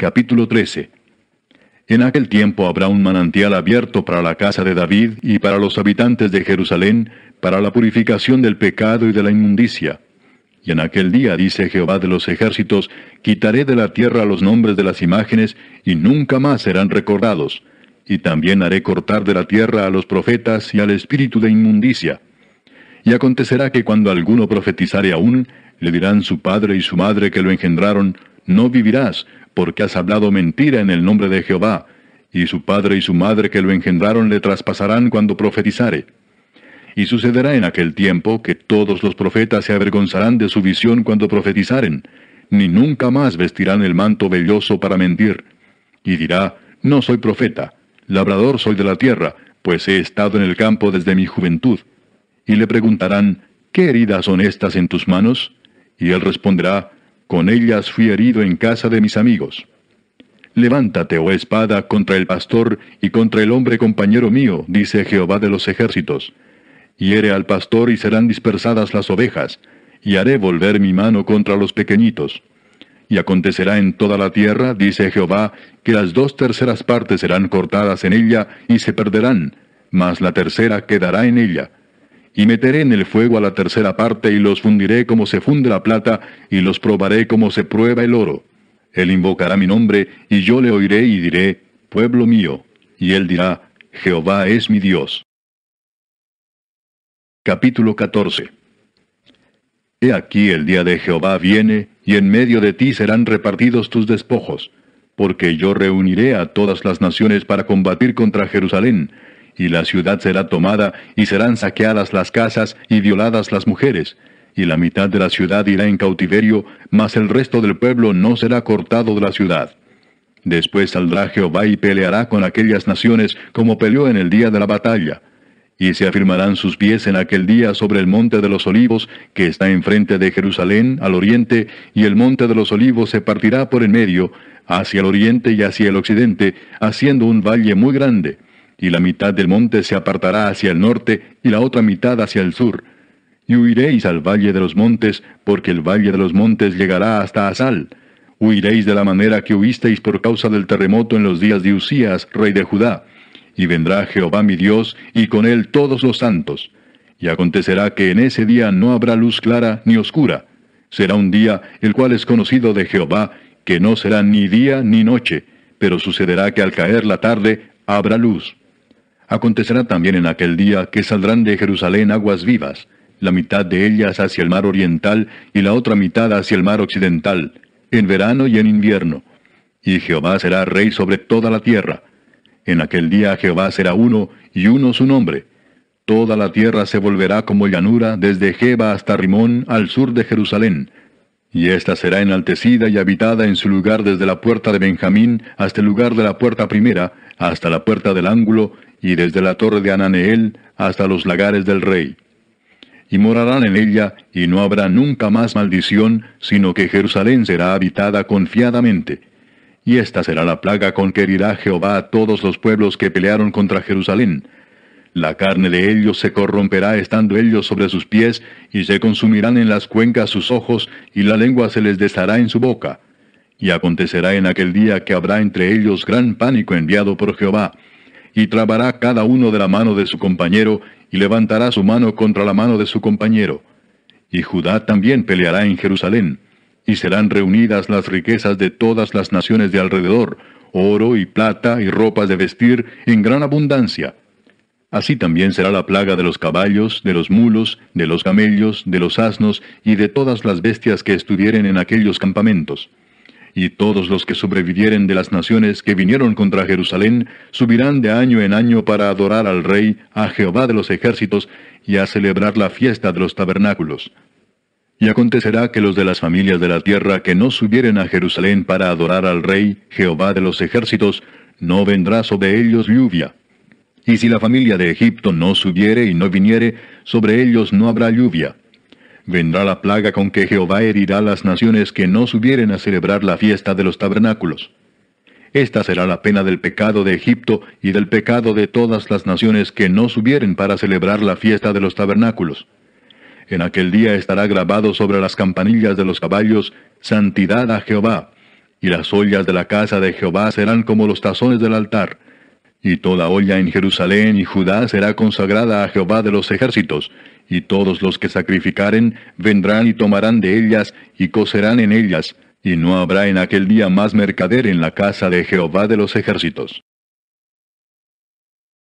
Capítulo 13. En aquel tiempo habrá un manantial abierto para la casa de David y para los habitantes de Jerusalén, para la purificación del pecado y de la inmundicia. Y en aquel día, dice Jehová de los ejércitos, quitaré de la tierra los nombres de las imágenes, y nunca más serán recordados. Y también haré cortar de la tierra a los profetas y al espíritu de inmundicia. Y acontecerá que cuando alguno profetizare aún, le dirán su padre y su madre que lo engendraron, no vivirás, porque has hablado mentira en el nombre de Jehová, y su padre y su madre que lo engendraron le traspasarán cuando profetizare. Y sucederá en aquel tiempo que todos los profetas se avergonzarán de su visión cuando profetizaren, ni nunca más vestirán el manto velloso para mentir. Y dirá, no soy profeta, labrador soy de la tierra, pues he estado en el campo desde mi juventud. Y le preguntarán, ¿qué heridas son estas en tus manos? Y él responderá, con ellas fui herido en casa de mis amigos. Levántate, oh espada, contra el pastor y contra el hombre compañero mío, dice Jehová de los ejércitos. Hiere al pastor y serán dispersadas las ovejas, y haré volver mi mano contra los pequeñitos. Y acontecerá en toda la tierra, dice Jehová, que las dos terceras partes serán cortadas en ella y se perderán, mas la tercera quedará en ella y meteré en el fuego a la tercera parte y los fundiré como se funde la plata, y los probaré como se prueba el oro. Él invocará mi nombre, y yo le oiré y diré, pueblo mío, y él dirá, Jehová es mi Dios. Capítulo 14 He aquí el día de Jehová viene, y en medio de ti serán repartidos tus despojos, porque yo reuniré a todas las naciones para combatir contra Jerusalén, y la ciudad será tomada, y serán saqueadas las casas, y violadas las mujeres, y la mitad de la ciudad irá en cautiverio, mas el resto del pueblo no será cortado de la ciudad. Después saldrá Jehová y peleará con aquellas naciones como peleó en el día de la batalla. Y se afirmarán sus pies en aquel día sobre el monte de los olivos, que está enfrente de Jerusalén, al oriente, y el monte de los olivos se partirá por en medio, hacia el oriente y hacia el occidente, haciendo un valle muy grande y la mitad del monte se apartará hacia el norte, y la otra mitad hacia el sur. Y huiréis al valle de los montes, porque el valle de los montes llegará hasta Asal. Huiréis de la manera que huisteis por causa del terremoto en los días de Usías, rey de Judá. Y vendrá Jehová mi Dios, y con él todos los santos. Y acontecerá que en ese día no habrá luz clara ni oscura. Será un día, el cual es conocido de Jehová, que no será ni día ni noche, pero sucederá que al caer la tarde habrá luz. Acontecerá también en aquel día que saldrán de Jerusalén aguas vivas, la mitad de ellas hacia el mar oriental y la otra mitad hacia el mar occidental, en verano y en invierno. Y Jehová será rey sobre toda la tierra. En aquel día Jehová será uno y uno su nombre. Toda la tierra se volverá como llanura desde Jeba hasta Rimón al sur de Jerusalén. Y ésta será enaltecida y habitada en su lugar desde la puerta de Benjamín hasta el lugar de la puerta primera, hasta la puerta del ángulo, y desde la torre de Ananeel hasta los lagares del rey. Y morarán en ella, y no habrá nunca más maldición, sino que Jerusalén será habitada confiadamente. Y esta será la plaga con que herirá Jehová a todos los pueblos que pelearon contra Jerusalén. La carne de ellos se corromperá estando ellos sobre sus pies, y se consumirán en las cuencas sus ojos, y la lengua se les deshará en su boca. Y acontecerá en aquel día que habrá entre ellos gran pánico enviado por Jehová, y trabará cada uno de la mano de su compañero, y levantará su mano contra la mano de su compañero. Y Judá también peleará en Jerusalén, y serán reunidas las riquezas de todas las naciones de alrededor, oro y plata y ropas de vestir en gran abundancia. Así también será la plaga de los caballos, de los mulos, de los camellos, de los asnos y de todas las bestias que estuvieren en aquellos campamentos y todos los que sobrevivieren de las naciones que vinieron contra Jerusalén subirán de año en año para adorar al Rey, a Jehová de los ejércitos, y a celebrar la fiesta de los tabernáculos. Y acontecerá que los de las familias de la tierra que no subieren a Jerusalén para adorar al Rey, Jehová de los ejércitos, no vendrá sobre ellos lluvia. Y si la familia de Egipto no subiere y no viniere, sobre ellos no habrá lluvia vendrá la plaga con que Jehová herirá las naciones que no subieren a celebrar la fiesta de los tabernáculos. Esta será la pena del pecado de Egipto y del pecado de todas las naciones que no subieren para celebrar la fiesta de los tabernáculos. En aquel día estará grabado sobre las campanillas de los caballos, Santidad a Jehová, y las ollas de la casa de Jehová serán como los tazones del altar. Y toda olla en Jerusalén y Judá será consagrada a Jehová de los ejércitos, y todos los que sacrificaren vendrán y tomarán de ellas y cocerán en ellas, y no habrá en aquel día más mercader en la casa de Jehová de los ejércitos.